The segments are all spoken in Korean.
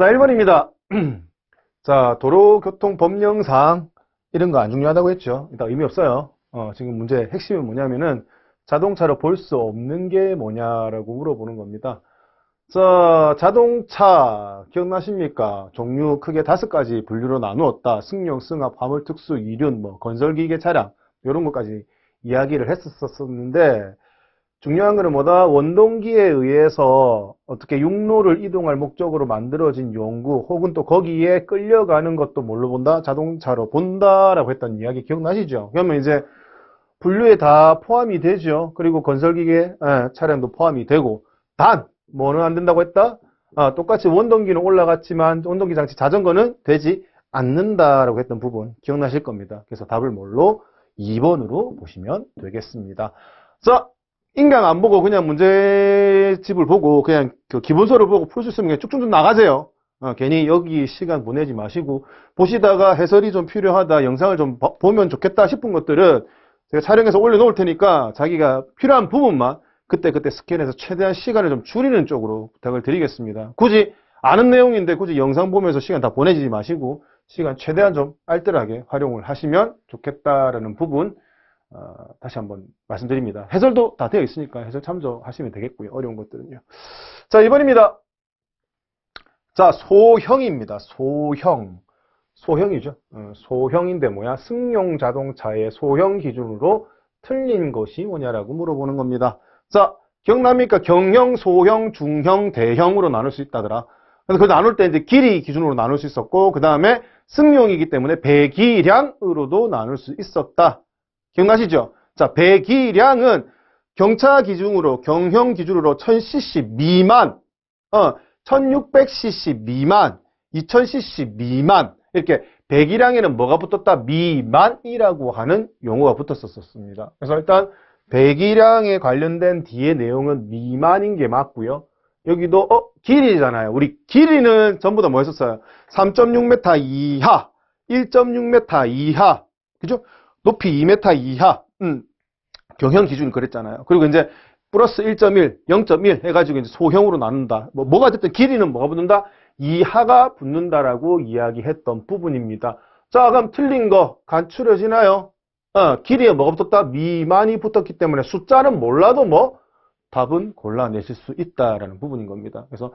자, 1번입니다. 자, 도로교통법령상 이런 거 안 중요하다고 했죠. 일단 의미 없어요. 어, 지금 문제 핵심은 뭐냐면은 자동차로 볼 수 없는 게 뭐냐라고 물어보는 겁니다. 자, 자동차 기억나십니까? 종류 크게 다섯 가지 분류로 나누었다. 승용, 승합, 화물, 특수, 이륜, 뭐 건설기계 차량 이런 것까지 이야기를 했었었는데 중요한 거는 뭐다? 원동기에 의해서 어떻게 육로를 이동할 목적으로 만들어진 용구 혹은 또 거기에 끌려가는 것도 뭘로 본다? 자동차로 본다라고 했던 이야기 기억나시죠? 그러면 이제 분류에 다 포함이 되죠. 그리고 건설기계 예, 차량도 포함이 되고 단 뭐는 안 된다고 했다? 아, 똑같이 원동기는 올라갔지만 원동기 장치 자전거는 되지 않는다라고 했던 부분 기억나실 겁니다. 그래서 답을 뭘로? 2번으로 보시면 되겠습니다. 자, 인강 안 보고 그냥 문제집을 보고 그냥 그 기본서를 보고 풀 수 있으면 쭉쭉쭉 나가세요. 어, 괜히 여기 시간 보내지 마시고 보시다가 해설이 좀 필요하다, 영상을 좀 보면 좋겠다 싶은 것들은 제가 촬영해서 올려놓을 테니까 자기가 필요한 부분만 그때그때 스캔해서 최대한 시간을 좀 줄이는 쪽으로 부탁을 드리겠습니다. 굳이 아는 내용인데 굳이 영상 보면서 시간 다 보내지 마시고 시간 최대한 좀 알뜰하게 활용을 하시면 좋겠다라는 부분 어, 다시 한번 말씀드립니다. 해설도 다 되어 있으니까 해설 참조하시면 되겠고요. 어려운 것들은요. 자, 2번입니다. 자, 소형입니다. 소형. 소형이죠. 어, 소형인데 뭐야? 승용 자동차의 소형 기준으로 틀린 것이 뭐냐라고 물어보는 겁니다. 자, 기억납니까 경형, 소형, 중형, 대형으로 나눌 수 있다더라. 그래서 그 나눌 때 이제 길이 기준으로 나눌 수 있었고, 그 다음에 승용이기 때문에 배기량으로도 나눌 수 있었다. 기억나시죠? 자, 배기량은 경차 기준으로, 경형 기준으로 1000cc 미만, 어, 1600cc 미만, 2000cc 미만, 이렇게 배기량에는 뭐가 붙었다? 미만이라고 하는 용어가 붙었었습니다. 그래서 일단 배기량에 관련된 뒤의 내용은 미만인 게 맞고요. 여기도 어 길이잖아요. 우리 길이는 전부 다 뭐였었어요? 3.6m 이하, 1.6m 이하, 그죠? 높이 2m 이하 음, 경형 기준 그랬잖아요. 그리고 이제 플러스 1.1, 0.1 해가지고 이제 소형으로 나눈다. 뭐, 뭐가 됐든 길이는 뭐가 붙는다? 이하가 붙는다라고 이야기했던 부분입니다. 자, 그럼 틀린 거 간추려지나요? 어, 길이에 뭐가 붙었다? 미만이 붙었기 때문에 숫자는 몰라도 뭐 답은 골라내실 수 있다라는 부분인 겁니다. 그래서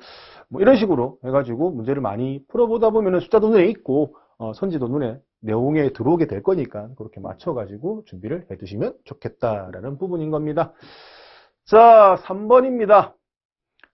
뭐 이런 식으로 해가지고 문제를 많이 풀어보다 보면 숫자도 눈에 있고 어, 선지도 눈에 내용에 들어오게 될 거니까 그렇게 맞춰가지고 준비를 해두시면 좋겠다라는 부분인 겁니다. 자, 3번입니다.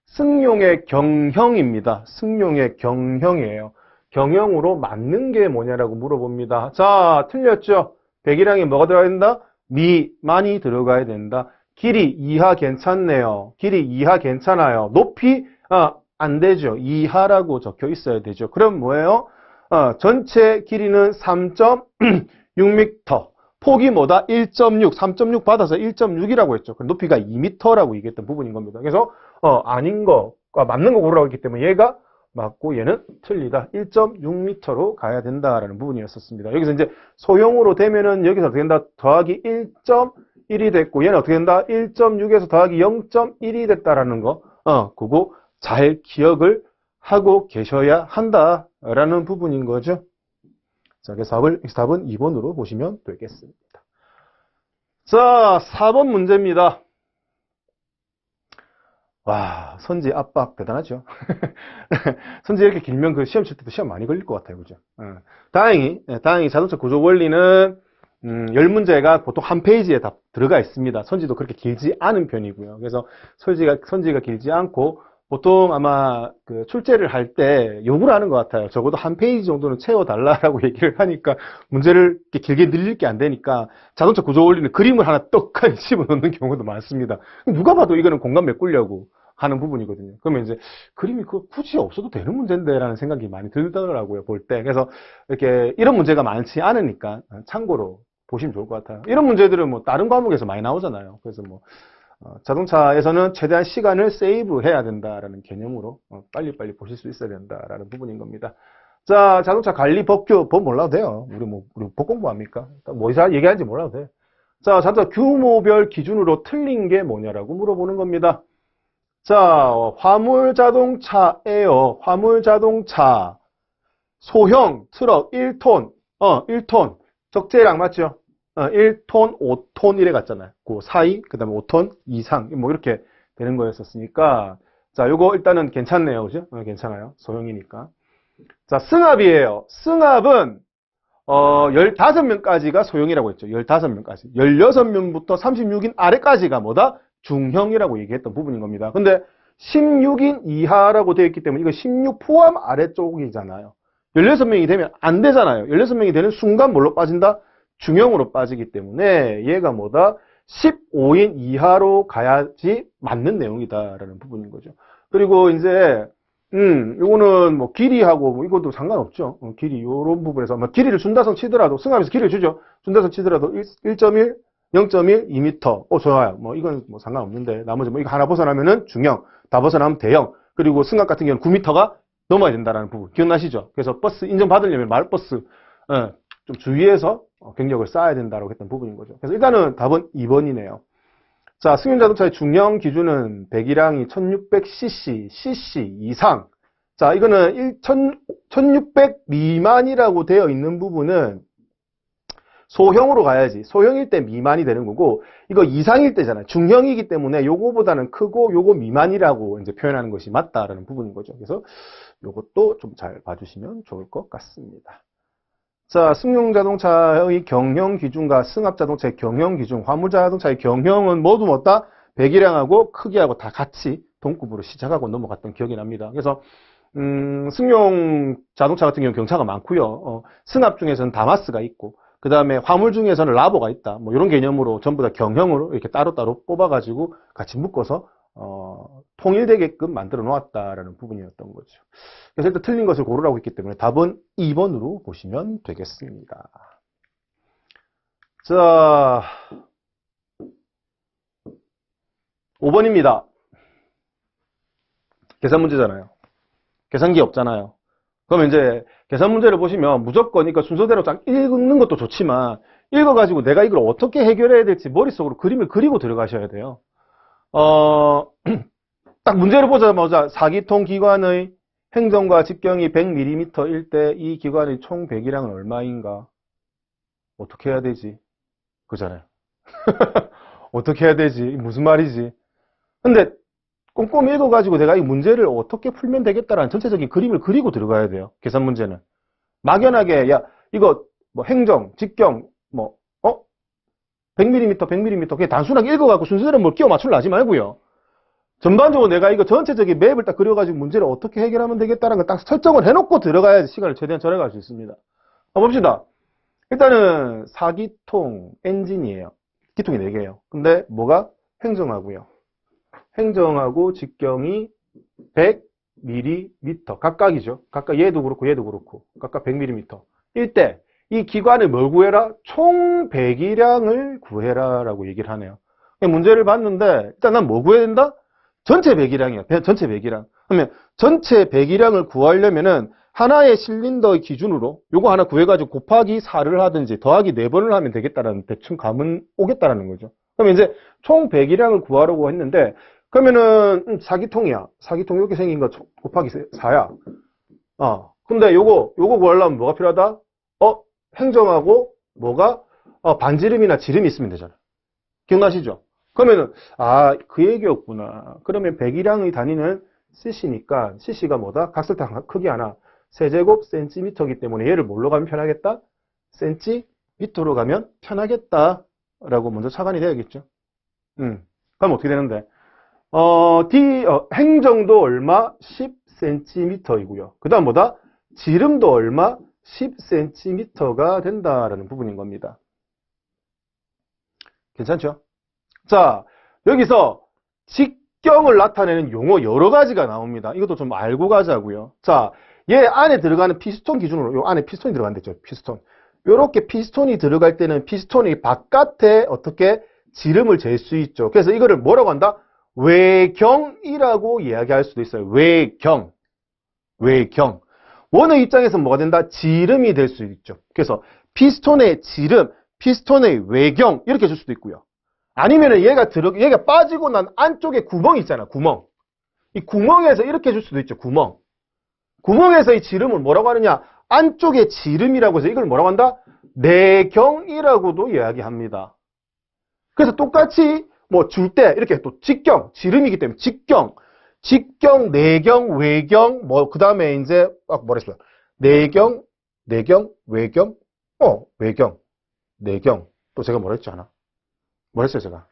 승용의 경형입니다. 승용의 경형이에요. 경형으로 맞는 게 뭐냐라고 물어봅니다. 자, 틀렸죠? 백이랑이 뭐가 들어가야 된다? 미, 많이 들어가야 된다. 길이 이하 괜찮네요. 길이 이하 괜찮아요. 높이, 아, 안 되죠. 이하라고 적혀 있어야 되죠. 그럼 뭐예요? 어, 전체 길이는 3.6m 폭이 뭐다? 1.6, 3.6 받아서 1.6이라고 했죠. 그러니까 높이가 2m라고 얘기했던 부분인 겁니다. 그래서 어, 아닌 거가 맞는 거 고르라고 했기 때문에 얘가 맞고 얘는 틀리다. 1.6m로 가야 된다라는 부분이었었습니다. 여기서 이제 소형으로 되면은 여기서 어떻게 된다? 더하기 1.1이 됐고 얘는 어떻게 된다? 1.6에서 더하기 0.1이 됐다라는 거. 어, 그거 잘 기억을 하고 계셔야 한다. 라는 부분인 거죠. 자, 그래서 답을, 답은 2번으로 보시면 되겠습니다. 자, 4번 문제입니다. 와, 선지 압박 대단하죠? 선지 이렇게 길면 그 시험 칠 때도 시험 많이 걸릴 것 같아요. 그죠? 어. 다행히, 예, 다행히 자동차 구조 원리는 음, 10문제가 보통 한 페이지에 다 들어가 있습니다. 선지도 그렇게 길지 않은 편이고요. 그래서 선지가, 선지가 길지 않고 보통 아마 그 출제를 할 때 욕을 하는 것 같아요. 적어도 한 페이지 정도는 채워달라라고 얘기를 하니까 문제를 길게 늘릴 게 안 되니까 자동차 구조 올리는 그림을 하나 떡하니 집어넣는 경우도 많습니다. 누가 봐도 이거는 공간 메꾸려고 하는 부분이거든요. 그러면 이제 그림이 그 굳이 없어도 되는 문제인데라는 생각이 많이 들더라고요 볼 때. 그래서 이렇게 이런 문제가 많지 않으니까 참고로 보시면 좋을 것 같아요. 이런 문제들은 뭐 다른 과목에서 많이 나오잖아요. 그래서 뭐 어, 자동차에서는 최대한 시간을 세이브해야 된다라는 개념으로 어, 빨리빨리 보실 수 있어야 된다라는 부분인 겁니다. 자, 자동차 관리 법규 법 몰라도 돼요. 우리 뭐 우리 법 공부합니까? 뭐, 뭐 이사 얘기하는지 몰라도 돼. 자, 자동차 규모별 기준으로 틀린 게 뭐냐라고 물어보는 겁니다. 자, 화물 자동차에요 화물 자동차 소형 트럭 1톤, 어, 1톤 적재량 맞죠? 1톤, 어, 5톤 이래 갔잖아요. 그 사이, 그 다음에 5톤 이상, 뭐 이렇게 되는 거였었으니까 자, 요거 일단은 괜찮네요. 그죠? 어, 괜찮아요. 소형이니까. 자, 승합이에요. 승합은 어, 15명까지가 소형이라고 했죠. 15명까지. 16명부터 36인 아래까지가 뭐다? 중형이라고 얘기했던 부분인 겁니다. 근데 16인 이하라고 되어 있기 때문에 이거 16 포함 아래쪽이잖아요. 16명이 되면 안 되잖아요. 16명이 되는 순간 뭘로 빠진다? 중형으로 빠지기 때문에 얘가 뭐다? 15인 이하로 가야지 맞는 내용이다라는 부분인 거죠. 그리고 이제 음, 이거는 뭐 길이하고 뭐 이것도 상관없죠. 어, 길이 이런 부분에서 뭐 길이를 준다선 치더라도 승합에서 길이를 주죠. 준다선 치더라도 1.1 0.1, 2m. 어, 좋아요. 뭐, 이건 뭐 상관없는데. 나머지 뭐, 이거 하나 벗어나면은 중형, 다 벗어나면 대형. 그리고 승합 같은 경우는 9m가 넘어야 된다라는 부분. 기억나시죠? 그래서 버스 인정받으려면 마을버스, 어, 좀 주의해서 어, 경력을 쌓아야 된다고 했던 부분인 거죠. 그래서 일단은 답은 2번이네요. 자, 승용 자동차의 중형 기준은 배기량이 1600cc, cc 이상. 자, 이거는 1600 미만이라고 되어 있는 부분은 소형으로 가야지. 소형일 때 미만이 되는 거고, 이거 이상일 때잖아요. 중형이기 때문에 요거보다는 크고 요거 미만이라고 이제 표현하는 것이 맞다라는 부분인 거죠. 그래서 요것도 좀 잘 봐주시면 좋을 것 같습니다. 자, 승용자동차의 경영기준과 승합자동차의 경영기준, 화물자동차의 경영은 모두 뭐다? 배기량하고 크기하고 다 같이 동급으로 시작하고 넘어갔던 기억이 납니다. 그래서 음, 승용 자동차 같은 경우는 경차가 많고요. 어, 승합 중에서는 다마스가 있고 그 다음에 화물 중에서는 라보가 있다. 뭐 이런 개념으로 전부 다 경형으로 이렇게 따로따로 뽑아가지고 같이 묶어서 어, 통일되게끔 만들어 놓았다라는 부분이었던 거죠. 그래서 일단 틀린 것을 고르라고 했기 때문에 답은 2번으로 보시면 되겠습니다. 자, 5번입니다. 계산 문제잖아요. 계산기 없잖아요. 그럼 이제 계산 문제를 보시면 무조건 그러니까 순서대로 딱 읽는 것도 좋지만 읽어가지고 내가 이걸 어떻게 해결해야 될지 머릿속으로 그림을 그리고 들어가셔야 돼요. 어, 딱 문제를 보자마자 사기통 기관의 행정과 직경이 100mm일 때 이 기관의 총 배기량은 얼마인가? 어떻게 해야 되지? 그잖아요. 어떻게 해야 되지? 무슨 말이지? 근데 꼼꼼히 읽어가지고 내가 이 문제를 어떻게 풀면 되겠다라는 전체적인 그림을 그리고 들어가야 돼요. 계산 문제는. 막연하게, 야, 이거 뭐 행정, 직경, 뭐 100mm, 100mm 그게 단순하게 읽어갖고 순서대로 뭘 끼워 맞추려 하지 말고요. 전반적으로 내가 이거 전체적인 맵을 딱 그려가지고 문제를 어떻게 해결하면 되겠다는 걸 딱 설정을 해놓고 들어가야지 시간을 최대한 절약할 수 있습니다. 봅시다. 일단은 사기통 엔진이에요. 기통이 4개예요. 근데 뭐가 행정하고요. 행정하고 직경이 100mm 각각이죠. 각각 얘도 그렇고 얘도 그렇고 각각 100mm. 일대 이기관에뭘 구해라? 총 배기량을 구해라 라고 얘기를 하네요. 문제를 봤는데 일단 난 뭐 구해야 된다? 전체 배기량이야. 전체 배기량. 그러면 전체 배기량을 구하려면은 하나의 실린더 기준으로 요거 하나 구해가지고 곱하기 4를 하든지 더하기 4번을 하면 되겠다라는 대충 감은 오겠다라는 거죠. 그러면 이제 총 배기량을 구하려고 했는데 그러면은 음, 사기통이야. 사기통 이렇게 생긴 거 곱하기 4야. 어. 근데 요거 요거 구하려면 뭐가 필요하다? 어? 행정하고 뭐가 어, 반지름이나 지름이 있으면 되잖아. 기억나시죠? 그러면은 아그 얘기였구나. 그러면 배이량의 단위는 cc니까 cc가 뭐다? 각설탕 크기 하나 세제곱 센티미터이기 때문에 얘를 뭘로 가면 편하겠다? 센티미터로 가면 편하겠다. 라고 먼저 차관이 돼야겠죠 음. 그럼 어떻게 되는데? 어, D, 어, 행정도 얼마? 10cm이고요. 그 다음 보다 지름도 얼마? 10cm가 된다라는 부분인 겁니다. 괜찮죠? 자, 여기서 직경을 나타내는 용어 여러 가지가 나옵니다. 이것도 좀 알고 가자고요. 자, 얘 안에 들어가는 피스톤 기준으로 요 안에 피스톤이 들어간대죠 피스톤. 요렇게 피스톤이 들어갈 때는 피스톤이 바깥에 어떻게 지름을 잴 수 있죠. 그래서 이거를 뭐라고 한다? 외경이라고 이야기할 수도 있어요. 외경. 외경. 원의 입장에서 뭐가 된다? 지름이 될 수 있죠. 그래서 피스톤의 지름, 피스톤의 외경 이렇게 줄 수도 있고요. 아니면은 얘가 들어 얘가 빠지고 난 안쪽에 구멍이 있잖아. 구멍. 이 구멍에서 이렇게 줄 수도 있죠. 구멍. 구멍에서 이 지름을 뭐라고 하느냐? 안쪽의 지름이라고 해서 이걸 뭐라고 한다? 내경이라고도 이야기합니다. 그래서 똑같이 뭐 줄 때 이렇게 또 직경, 지름이기 때문에 직경, 직경, 내경, 외경, 뭐, 그 다음에 이제, 막 뭐랬어요? 내경, 내경, 외경, 어, 외경, 내경. 또 제가 뭐라 했지 않아? 뭐라 했어요, 제가?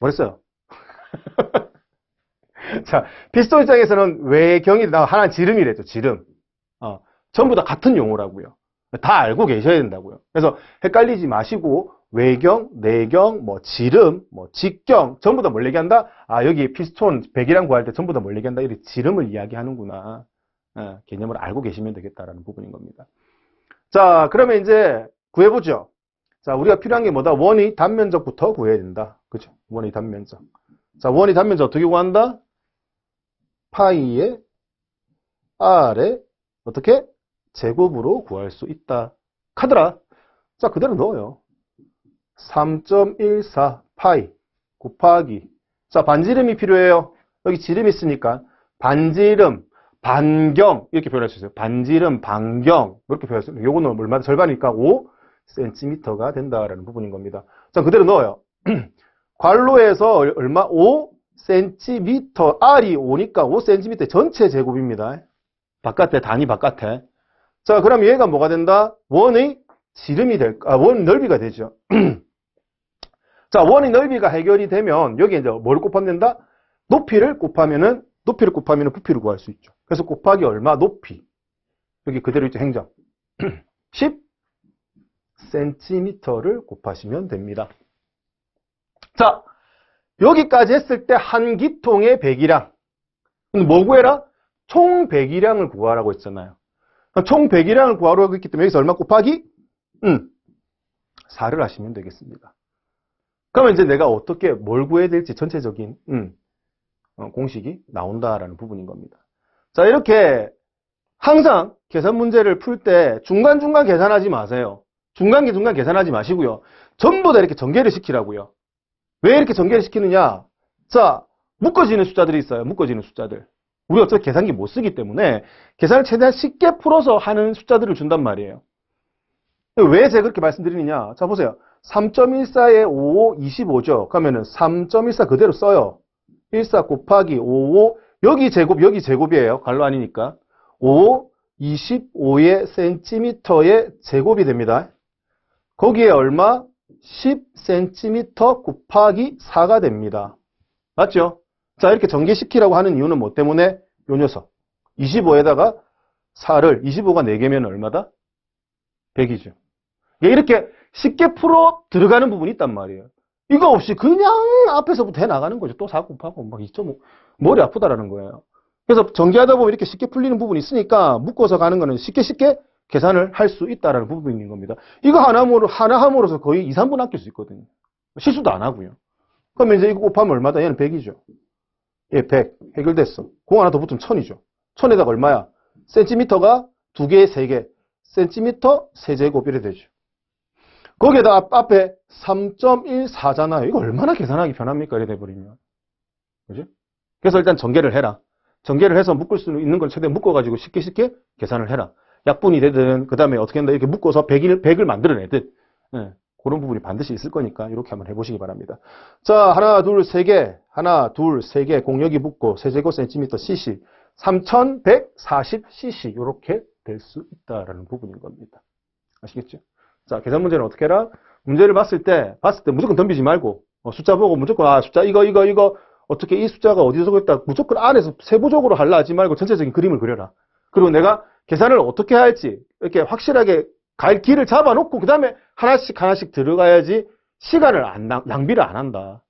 뭐라 했어요? 자, 피스톨 입장에서는 외경이, 나 하나 지름이래죠, 지름. 어, 전부 다 같은 용어라고요. 다 알고 계셔야 된다고요. 그래서 헷갈리지 마시고 외경, 내경, 뭐 지름, 뭐 직경 전부 다 뭘 얘기한다? 아 여기 피스톤 100이랑 구할 때 전부 다 뭘 얘기한다? 이렇게 지름을 이야기하는구나 아, 개념을 알고 계시면 되겠다라는 부분인 겁니다 자 그러면 이제 구해보죠 자 우리가 필요한 게 뭐다? 원이 단면적부터 구해야 된다 그죠? 원이 단면적 자원이 단면적 어떻게 구한다? 파이의 r의 어떻게? 제곱으로 구할 수 있다 카드라 자 그대로 넣어요 3.14 파이 곱하기 자 반지름이 필요해요. 여기 지름이 있으니까 반지름, 반경 이렇게 표현할 수 있어요. 반지름, 반경 이렇게 표현할 수 있어요. 요거는 얼마나 절반이니까 5cm가 된다라는 부분인 겁니다. 자 그대로 넣어요. 괄로에서 얼마? 5cm, R이 5니까 5cm 전체 제곱입니다. 바깥에, 단위 바깥에. 자, 그럼 얘가 뭐가 된다? 원의 지름이 될, 아, 원 넓이가 되죠. 자, 원의 넓이가 해결이 되면 여기 이제 뭘 곱하면다? 높이를 곱하면은 높이를 곱하면 은 부피를 구할 수 있죠. 그래서 곱하기 얼마? 높이. 여기 그대로 있죠, 행정. 10cm를 곱하시면 됩니다. 자, 여기까지 했을 때 한 기통의 배기량. 근데 뭐 구해라? 총 배기량을 구하라고 했잖아요. 총 배기량을 구하라고 했기 때문에 여기서 얼마 곱하기? 음, 4를 하시면 되겠습니다. 그러면 이제 내가 어떻게 뭘 구해야 될지 전체적인 음, 어, 공식이 나온다라는 부분인 겁니다. 자 이렇게 항상 계산 문제를 풀 때 중간중간 계산하지 마세요. 중간중간 계산하지 마시고요. 전부 다 이렇게 전개를 시키라고요. 왜 이렇게 전개를 시키느냐? 자, 묶어지는 숫자들이 있어요. 묶어지는 숫자들. 우리 어차피 계산기 못 쓰기 때문에 계산을 최대한 쉽게 풀어서 하는 숫자들을 준단 말이에요. 왜 제가 그렇게 말씀드리느냐? 자, 보세요. 3.14에 55, 25죠. 그러면3.14 그대로 써요. 14 곱하기 55, 여기 제곱, 여기 제곱이에요. 갈로 아니니까. 55, 25의 센티미터의 제곱이 됩니다. 거기에 얼마? 1 0센티미터 곱하기 4가 됩니다. 맞죠? 자, 이렇게 전개시키라고 하는 이유는 뭐 때문에? 요 녀석. 25에다가 4를, 25가 4개면 얼마다? 100이죠. 이렇게 쉽게 풀어 들어가는 부분이 있단 말이에요. 이거 없이 그냥 앞에서부터 해나가는 거죠. 또 사고 파고막 2.5. 뭐. 머리 아프다라는 거예요. 그래서 전개하다 보면 이렇게 쉽게 풀리는 부분이 있으니까 묶어서 가는 거는 쉽게 쉽게 계산을 할 수 있다라는 부분이 있는 겁니다. 이거 하나함으로, 하나함으로써 거의 2, 3분 아낄 수 있거든요. 실수도 안 하고요. 그러면 이제 이거 곱하면 얼마다? 얘는 100이죠. 예, 100. 해결됐어. 공 하나 더 붙으면 1000이죠. 1000에다가 얼마야? 센티미터가 2개, 3개. 센티미터 세제곱 이래 되죠. 거기에다 앞에 3.14잖아요. 이거 얼마나 계산하기 편합니까? 이래 돼버리면. 그죠? 그래서 일단 전개를 해라. 전개를 해서 묶을 수 있는 걸 최대한 묶어가지고 쉽게 쉽게 계산을 해라. 약분이 되든, 그 다음에 어떻게 한다. 이렇게 묶어서 100을, 100을 만들어내든. 네. 그런 부분이 반드시 있을 거니까 이렇게 한번 해보시기 바랍니다. 자, 하나, 둘, 세 개. 하나, 둘, 세 개. 공력이 붙고 세제곱 센티미터 cc. 3140cc. 이렇게 될 수 있다라는 부분인 겁니다. 아시겠죠? 자, 계산 문제는 어떻게 해라? 문제를 봤을 때, 봤을 때 무조건 덤비지 말고, 어, 숫자 보고 무조건, 아, 숫자 이거, 이거, 이거, 어떻게 이 숫자가 어디서 적어 있다, 무조건 안에서 세부적으로 할라 하지 말고 전체적인 그림을 그려라. 그리고 내가 계산을 어떻게 할지, 이렇게 확실하게 갈 길을 잡아놓고, 그 다음에 하나씩 하나씩 들어가야지 시간을 안, 낭비를 안 한다.